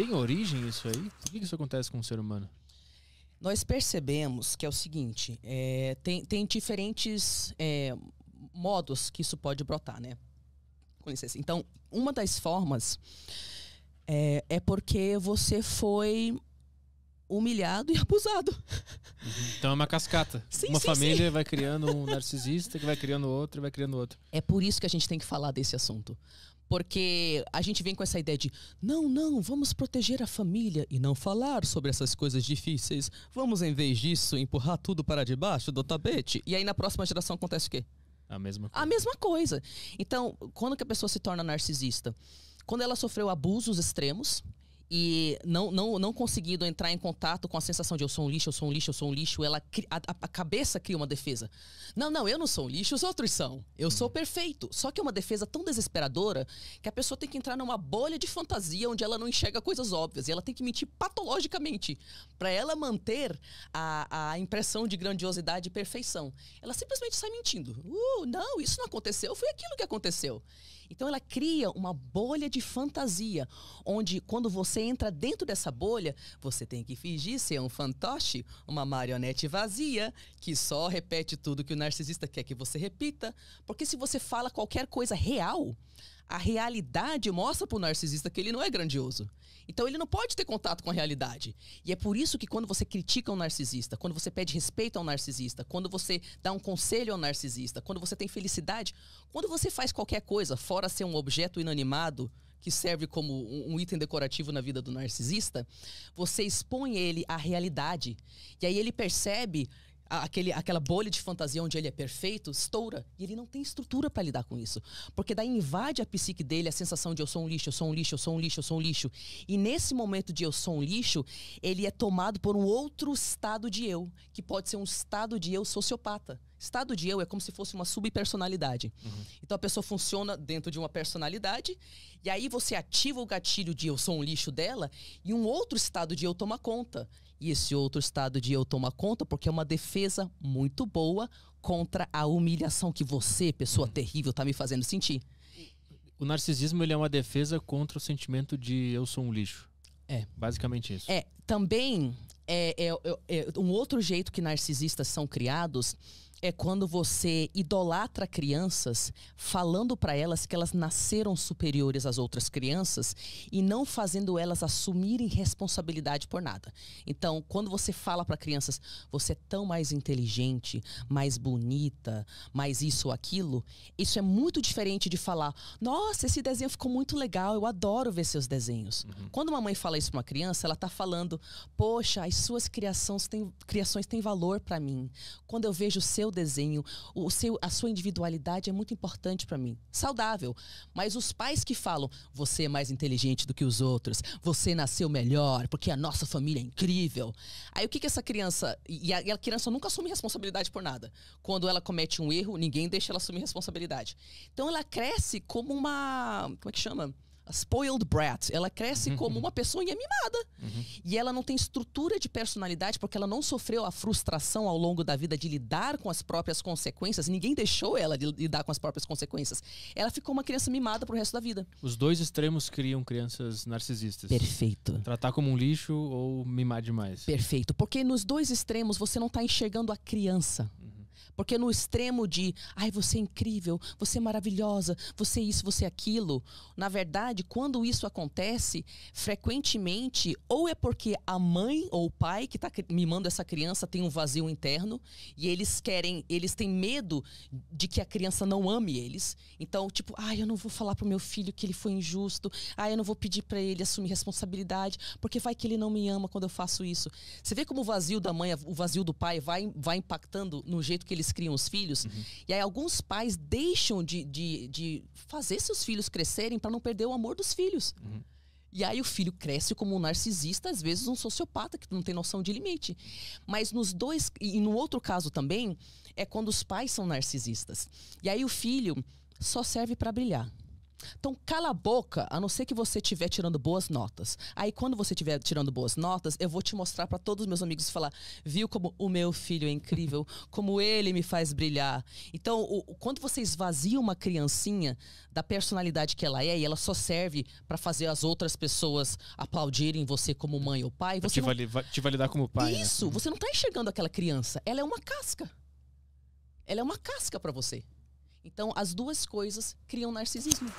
Tem origem isso aí? Por que isso acontece com o ser humano? Nós percebemos que é o seguinte: é, tem, tem diferentes é, modos que isso pode brotar, né? Com licença. Então, uma das formas é, é porque você foi humilhado e abusado. Então é uma cascata. Sim, uma sim, família sim. vai criando um narcisista, que vai criando outro, vai criando outro. É por isso que a gente tem que falar desse assunto. Porque a gente vem com essa ideia de não, não, vamos proteger a família e não falar sobre essas coisas difíceis. Vamos, em vez disso, empurrar tudo para debaixo do tapete. E aí na próxima geração acontece o quê? A mesma coisa. A mesma coisa. Então, quando que a pessoa se torna narcisista? Quando ela sofreu abusos extremos, e não, não, não conseguindo entrar em contato com a sensação de eu sou um lixo, eu sou um lixo, eu sou um lixo, ela a, a cabeça cria uma defesa. Não, não, eu não sou um lixo, os outros são. Eu sou hum. perfeito. Só que é uma defesa tão desesperadora que a pessoa tem que entrar numa bolha de fantasia onde ela não enxerga coisas óbvias e ela tem que mentir patologicamente para ela manter a, a impressão de grandiosidade e perfeição. Ela simplesmente sai mentindo. Uh, não, isso não aconteceu, foi aquilo que aconteceu. Então ela cria uma bolha de fantasia, onde quando você entra dentro dessa bolha, você tem que fingir ser um fantoche, uma marionete vazia, que só repete tudo que o narcisista quer que você repita. Porque se você fala qualquer coisa real, a realidade mostra para o narcisista que ele não é grandioso. Então ele não pode ter contato com a realidade. E é por isso que quando você critica um narcisista, quando você pede respeito ao narcisista, quando você dá um conselho ao narcisista, quando você tem felicidade, quando você faz qualquer coisa, fora ser um objeto inanimado que serve como um item decorativo na vida do narcisista, você expõe ele à realidade. E aí ele percebe aquele, aquela bolha de fantasia onde ele é perfeito estoura e ele não tem estrutura para lidar com isso. Porque daí invade a psique dele a sensação de eu sou um lixo, eu sou um lixo, eu sou um lixo, eu sou um lixo. E nesse momento de eu sou um lixo, ele é tomado por um outro estado de eu, que pode ser um estado de eu sociopata Estado de eu é como se fosse uma subpersonalidade. Uhum. Então a pessoa funciona dentro de uma personalidade e aí você ativa o gatilho de eu sou um lixo dela e um outro estado de eu toma conta. E esse outro estado de eu toma conta porque é uma defesa muito boa contra a humilhação que você, pessoa uhum. terrível, está me fazendo sentir. O narcisismo ele é uma defesa contra o sentimento de eu sou um lixo. É. Basicamente isso. É. Também é, é, é, é um outro jeito que narcisistas são criados é quando você idolatra crianças falando para elas que elas nasceram superiores às outras crianças e não fazendo elas assumirem responsabilidade por nada. Então, quando você fala para crianças, você é tão mais inteligente, mais bonita, mais isso ou aquilo, isso é muito diferente de falar: "Nossa, esse desenho ficou muito legal, eu adoro ver seus desenhos". Uhum. Quando uma mãe fala isso para uma criança, ela tá falando: "Poxa, as suas criações têm criações têm valor para mim. Quando eu vejo seu seu desenho, o seu, a sua individualidade é muito importante para mim. Saudável. Mas os pais que falam, você é mais inteligente do que os outros, você nasceu melhor, porque a nossa família é incrível. Aí o que que essa criança. E a, e a criança nunca assume responsabilidade por nada. Quando ela comete um erro, ninguém deixa ela assumir responsabilidade. Então ela cresce como uma. Como é que chama? spoiled brat. Ela cresce uhum. como uma pessoa mimada. Uhum. E ela não tem estrutura de personalidade porque ela não sofreu a frustração ao longo da vida de lidar com as próprias consequências. Ninguém deixou ela de lidar com as próprias consequências. Ela ficou uma criança mimada pro resto da vida. Os dois extremos criam crianças narcisistas. Perfeito. Tratar como um lixo ou mimar demais. Perfeito. Porque nos dois extremos você não tá enxergando a criança. Porque no extremo de, ai, você é incrível, você é maravilhosa, você é isso, você é aquilo, na verdade, quando isso acontece, frequentemente, ou é porque a mãe ou o pai que está mimando essa criança tem um vazio interno e eles querem, eles têm medo de que a criança não ame eles. Então, tipo, ai, eu não vou falar pro meu filho que ele foi injusto, ai, eu não vou pedir para ele assumir responsabilidade, porque vai que ele não me ama quando eu faço isso. Você vê como o vazio da mãe, o vazio do pai vai, vai impactando no jeito que ele eles criam os filhos. Uhum. E aí alguns pais deixam de, de, de fazer seus filhos crescerem para não perder o amor dos filhos. Uhum. E aí o filho cresce como um narcisista, às vezes um sociopata que não tem noção de limite. Mas nos dois e no outro caso também é quando os pais são narcisistas. E aí o filho só serve para brilhar. Então, cala a boca, a não ser que você estiver tirando boas notas. Aí, quando você estiver tirando boas notas, eu vou te mostrar para todos os meus amigos e falar: viu como o meu filho é incrível, como ele me faz brilhar. Então, o, o, quando você esvazia uma criancinha da personalidade que ela é e ela só serve para fazer as outras pessoas aplaudirem você como mãe ou pai, é você. Te, não... vali, te validar como pai. Né? Isso, né? você não tá enxergando aquela criança. Ela é uma casca. Ela é uma casca para você. Então, as duas coisas criam narcisismo.